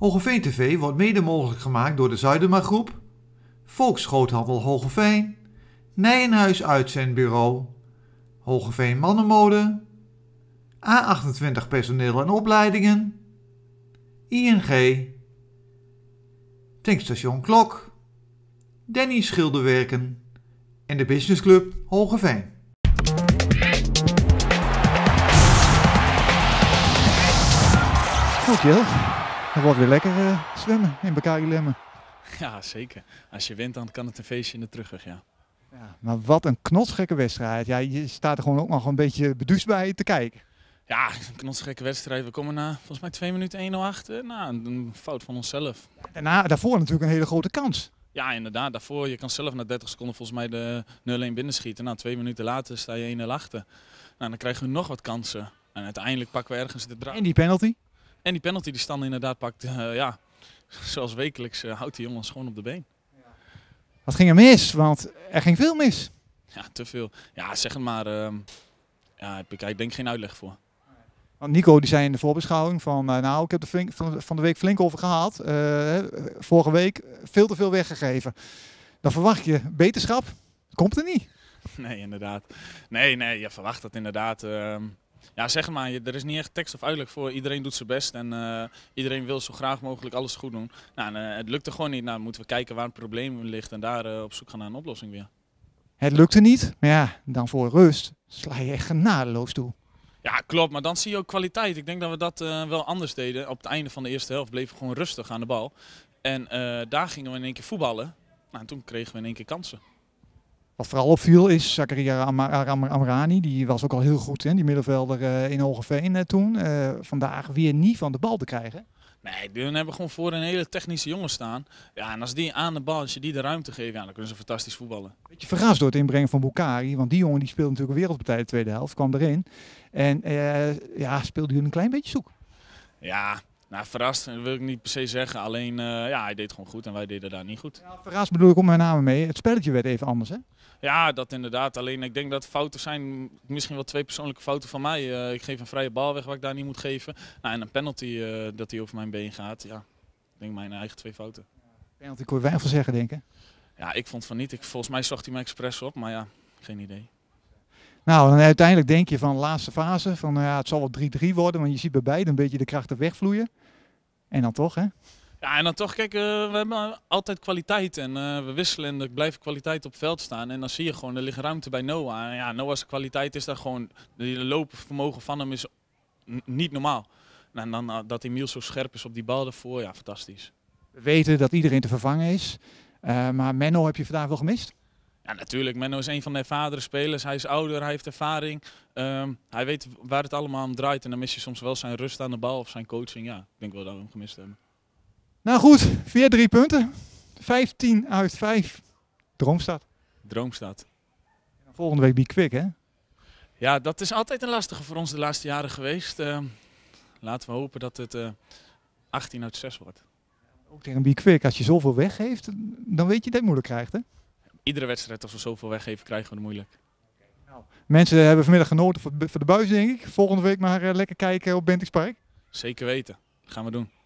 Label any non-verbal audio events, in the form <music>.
Hogeveen TV wordt mede mogelijk gemaakt door de Zuidema Groep, Volksgroothandel Hogeveen, Nijenhuis Uitzendbureau, Hogeveen Mannenmode, A28 Personeel en Opleidingen, ING, Tankstation Klok, Danny Schilderwerken en de Businessclub Hogeveen. Goed, het wordt weer lekker uh, zwemmen in elkaar Lemmen. Ja, zeker. Als je wint, dan kan het een feestje in de terugweg, ja. ja maar wat een knotsgekke wedstrijd. Ja, je staat er gewoon ook nog een beetje beduusd bij te kijken. Ja, een knotsgekke wedstrijd. We komen na volgens mij twee minuten 1-0 achter. Nou, een fout van onszelf. Daarna, daarvoor natuurlijk een hele grote kans. Ja, inderdaad. Daarvoor, je kan zelf na 30 seconden volgens mij de 0-1 schieten. Nou, twee minuten later sta je 1-0 achter. Nou, dan krijgen we nog wat kansen. En uiteindelijk pakken we ergens de draad. En die penalty? En die penalty die stand inderdaad pakt, eh, ja, zoals wekelijks eh, houdt die jongens gewoon op de been. Wat ging er mis? Want er ging veel mis. Ja, te veel. Ja, zeg het maar. Ehm, ja, heb ik, ik denk geen uitleg voor. Want Nico die zei in de voorbeschouwing van, eh, nou ik heb de van, de week flink over gehaald. vorige week veel te veel weggegeven. Dan verwacht je beterschap. Komt er niet. <laughs> Nee, inderdaad. Nee, nee, je verwacht dat inderdaad. Ehm, ja, zeg maar, er is niet echt tekst of uitleg voor. Iedereen doet zijn best en eh, iedereen wil zo graag mogelijk alles goed doen. Nou, en, eh, het lukte gewoon niet. Nou, moeten we kijken waar het probleem ligt en daar eh, op zoek gaan naar een oplossing weer. Het lukte niet, maar ja, dan voor rust sla je echt genadeloos toe. Ja, klopt. Maar dan zie je ook kwaliteit. Ik denk dat we dat wel anders deden. Op het einde van de eerste helft bleven we gewoon rustig aan de bal. En daar gingen we in één keer voetballen. Nou, en toen kregen we in één keer kansen. Wat vooral opviel is Zakaria Amrani, die was ook al heel goed, hè, die middenvelder eh, in Hogeveen eh, toen. Eh, vandaag weer niet van de bal te krijgen. Nee, die hebben gewoon voor een hele technische jongen staan. Ja, en als die aan de bal, als je die de ruimte geeft, ja, dan kunnen ze fantastisch voetballen. Beetje verrast door het inbrengen van Boukari, want die jongen die speelde natuurlijk een wereldpartij de tweede helft, kwam erin. En ja, speelde hij een klein beetje zoek. Ja, nou, verrast wil ik niet per se zeggen. Alleen, eh, ja, hij deed gewoon goed en wij deden daar niet goed. Ja, verrast bedoel ik om mijn namen mee. Het spelletje werd even anders, hè? Ja, dat inderdaad. Alleen, ik denk dat fouten zijn misschien wel twee persoonlijke fouten van mij. Eh, ik geef een vrije bal weg wat ik daar niet moet geven. Nou, en een penalty eh, dat hij over mijn been gaat. Ja, ik denk mijn eigen twee fouten. Penalty kon je weinig van zeggen, denk ik. Ja, ik vond van niet. Ik, volgens mij zocht hij mij expres op, maar ja, geen idee. Nou, dan uiteindelijk denk je van de laatste fase, van nou ja, het zal wel 3-3 worden, want je ziet bij beide een beetje de krachten wegvloeien. En dan toch, hè? Ja, en dan toch, kijk, eh, we hebben altijd kwaliteit en eh, we wisselen en er blijft kwaliteit op veld staan. En dan zie je gewoon, er ligt ruimte bij Noah. En ja, Noah's kwaliteit is daar gewoon, de loopvermogen van hem is niet normaal. En dan eh, dat Emiel zo scherp is op die bal daarvoor, ja, fantastisch. We weten dat iedereen te vervangen is, maar Menno heb je vandaag wel gemist? Ja, natuurlijk. Menno is een van de vader's spelers. Hij is ouder, hij heeft ervaring. Ehm, hij weet waar het allemaal om draait. En dan mis je soms wel zijn rust aan de bal of zijn coaching. Ja, ik denk wel dat we hem gemist hebben. Nou goed, vier drie punten. 15 uit 5. Droomstad. Droomstad. En volgende week Be Quick, hè? Ja, dat is altijd een lastige voor ons de laatste jaren geweest. Ehm, laten we hopen dat het uh, eh, 18 uit 6 wordt. Ook tegen Be Quick, als je zoveel weggeeft, dan weet je dat je moeilijk krijgt, hè? iedere wedstrijd, als we zoveel weggeven, krijgen we het moeilijk. Nou, mensen hebben vanmiddag genoten voor de buis, denk ik. Volgende week maar eh, lekker kijken op Bentingspark. Zeker weten. Dat gaan we doen.